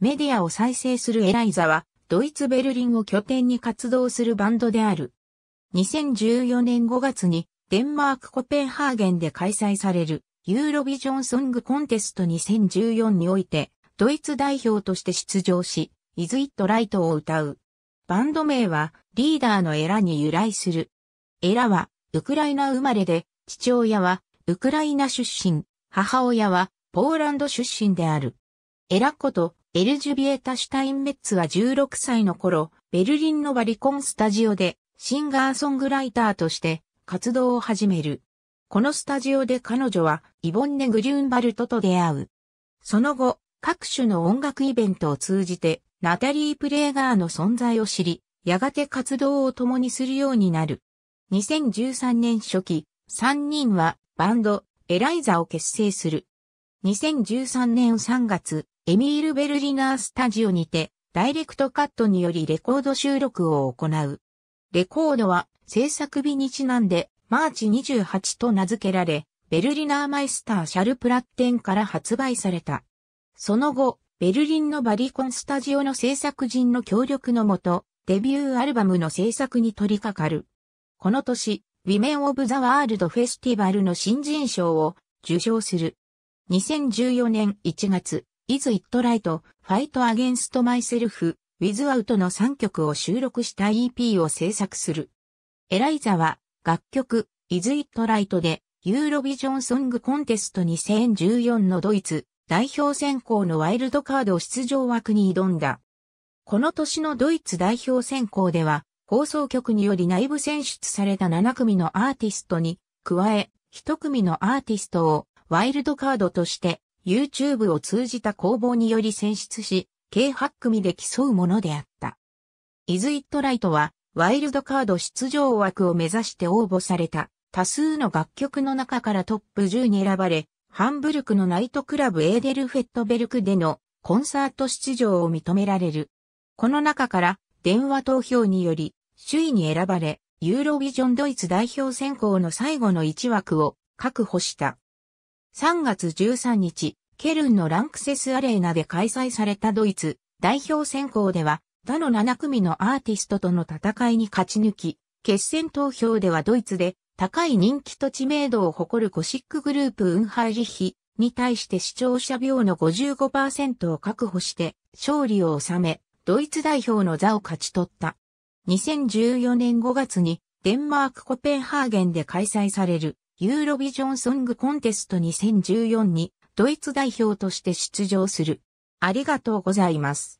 メディアを再生するエライザは、ドイツ・ベルリンを拠点に活動するバンドである。2014年5月に、デンマーク・コペンハーゲンで開催される、ユーロビジョン・ソング・コンテスト2014において、ドイツ代表として出場し、イズ・イット・ライトを歌う。バンド名は、リーダーのエラに由来する。エラは、ウクライナ生まれで、父親は、ウクライナ出身、母親は、ポーランド出身である。エラこと、エルジュビエタ・シュタインメッツは16歳の頃、ベルリンのバリコンスタジオでシンガーソングライターとして活動を始める。このスタジオで彼女はイボンネ・グリューンバルトと出会う。その後、各種の音楽イベントを通じてナタリー・プレーガーの存在を知り、やがて活動を共にするようになる。2013年初期、3人はバンドエライザを結成する。2013年3月、エミール・ベルリナースタジオにて、ダイレクトカットによりレコード収録を行う。レコードは制作日にちなんで、マーチ28と名付けられ、ベルリナーマイスターシャルプラッテンから発売された。その後、ベルリンのバリコンスタジオの制作人の協力のもと、デビューアルバムの制作に取り掛かる。この年、ウィメン・オブ・ザ・ワールド・フェスティバルの新人賞を受賞する。2014年1月、Is It Right? Fight Against Myself Without の3曲を収録した EP を制作する。エライザは楽曲 Is It Right? でユーロビジョンソングコンテスト2014のドイツ代表選考のワイルドカード出場枠に挑んだ。この年のドイツ代表選考では放送局により内部選出された7組のアーティストに加え1組のアーティストをワイルドカードとして YouTube を通じた公募により選出し、計8組で競うものであった。イズイットライトは、ワイルドカード出場枠を目指して応募された多数の楽曲の中からトップ10に選ばれ、ハンブルクのナイトクラブエーデルフェットベルクでのコンサート出場を認められる。この中から電話投票により首位に選ばれ、ユーロビジョンドイツ代表選考の最後の1枠を確保した。3月13日、ケルンのランクセスアレーナで開催されたドイツ代表選考では、他の7組のアーティストとの戦いに勝ち抜き、決戦投票ではドイツで高い人気と知名度を誇るゴシックグループウンハイリヒに対して視聴者票の55%を確保して勝利を収め、ドイツ代表の座を勝ち取った。2014年5月にデンマークコペンハーゲンで開催されるユーロビジョンソングコンテスト2014にドイツ代表として出場する。ありがとうございます。